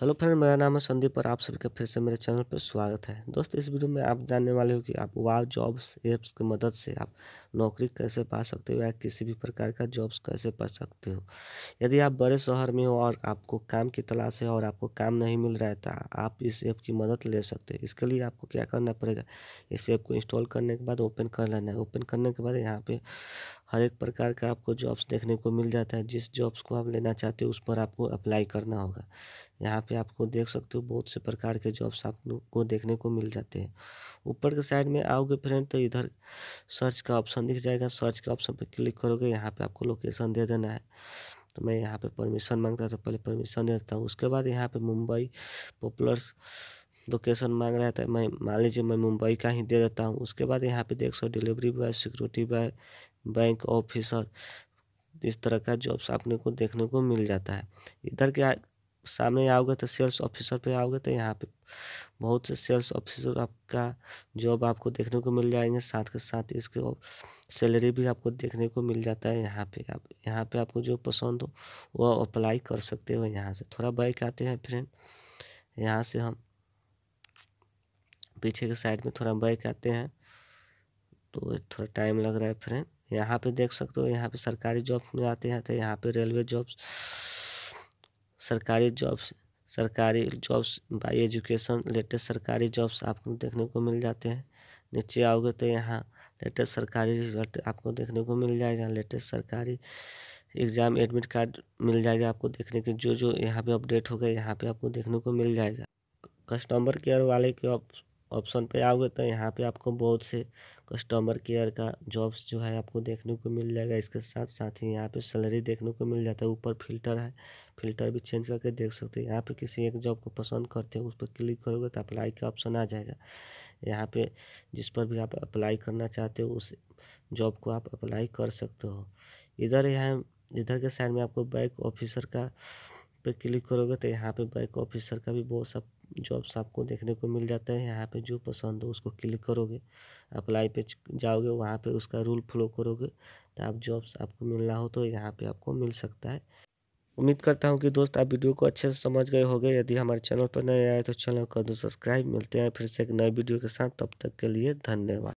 hello friend मेरा नाम है संदीप और आप का फिर से मेरे चैनल पर स्वागत है दोस्त इस वीडियो में आप जानने वाले हो कि आप वाव जॉब्स ऐप्स की मदद से आप नौकरी कैसे पा सकते हो या किसी भी प्रकार का जॉब्स कैसे पा सकते हो यदि आप बड़े शहर में हो और आपको काम की तलाश है और आपको काम नहीं मिल रहा है तो आप इस ऐप की मदद ले सकते हो इसके लिए आपको क्या करना पड़ेगा इस ऐप को इंस्टॉल करने के बाद ओपन कर लेना है ओपन करने के बाद यहाँ पर हर एक प्रकार का आपको जॉब्स देखने को मिल जाता है जिस जॉब्स को आप लेना चाहते हो उस पर आपको अप्लाई करना होगा यहाँ पे आपको देख सकते हो बहुत से प्रकार के जॉब्स आपको देखने को मिल जाते हैं ऊपर के साइड में आओगे फ्रेंड तो इधर सर्च का ऑप्शन दिख जाएगा सर्च के ऑप्शन पर क्लिक करोगे यहाँ पे आपको लोकेशन दे देना है तो मैं यहाँ पे परमिशन मांगता था पहले परमिशन दे देता हूँ उसके बाद यहाँ पर मुंबई पॉपुलर्स लोकेशन मांग रहा था तो मैं मान लीजिए मैं मुंबई का ही दे देता हूँ उसके बाद यहाँ पर देख सौ delivery boy security boy bank officer इस तरह का जॉब्स आपने को देखने को मिल जाता है इधर के सामने आओगे तो सेल्स ऑफिसर पे आओगे तो यहाँ पे बहुत से सेल्स ऑफिसर आपका जॉब आपको देखने को मिल जाएंगे साथ के साथ इसके सैलरी भी आपको देखने को मिल जाता है यहाँ पे आप यहाँ पे आपको जो पसंद हो वह अप्लाई कर सकते हो यहाँ से थोड़ा बैक आते हैं फ्रेंड यहाँ से हम पीछे के साइड में थोड़ा बैक आते हैं तो थोड़ा टाइम लग रहा है फ्रेंड यहाँ पे देख सकते हो यहाँ पे सरकारी जॉब में आते हैं तो यहाँ पे रेलवे जॉब्स सरकारी जॉब्स सरकारी जॉब्स बाई एजुकेशन लेटेस्ट सरकारी जॉब्स आपको देखने को मिल जाते हैं नीचे आओगे तो यहाँ लेटेस्ट सरकारी रिजल्ट आपको देखने को मिल जाएगा लेटेस्ट सरकारी एग्ज़ाम एडमिट कार्ड मिल जाएगा आपको देखने के जो जो यहाँ पे अपडेट हो गए यहाँ पे आपको देखने को मिल जाएगा कस्टमर केयर वाले के ऑप्शन पे आओगे तो यहाँ पे आपको बहुत से कस्टमर केयर का जॉब्स जो है आपको देखने को मिल जाएगा इसके साथ साथ ही यहाँ पे सैलरी देखने को मिल जाता है ऊपर फिल्टर है फिल्टर भी चेंज करके देख सकते हो यहाँ पे किसी एक जॉब को पसंद करते हो उस पर क्लिक करोगे तो अप्लाई का ऑप्शन आ जाएगा यहाँ पे जिस पर भी आप अप्लाई करना चाहते हो उस जॉब को आप अप्लाई कर सकते हो इधर यहाँ इधर के साइड में आपको बैक ऑफिसर का पे क्लिक करोगे तो यहाँ पे बैक ऑफिसर का भी बहुत सब जॉब्स आपको देखने को मिल जाता है यहाँ पे जो पसंद हो उसको क्लिक करोगे अप्लाई पे जाओगे वहाँ पे उसका रूल फॉलो करोगे तो आप जॉब्स आपको मिलना हो तो यहाँ पे आपको मिल सकता है उम्मीद करता हूँ कि दोस्त आप वीडियो को अच्छे से समझ गए होंगे यदि हमारे चैनल पर नए आए तो चैनल कर दो सब्सक्राइब मिलते हैं फिर से एक नए वीडियो के साथ तब तक के लिए धन्यवाद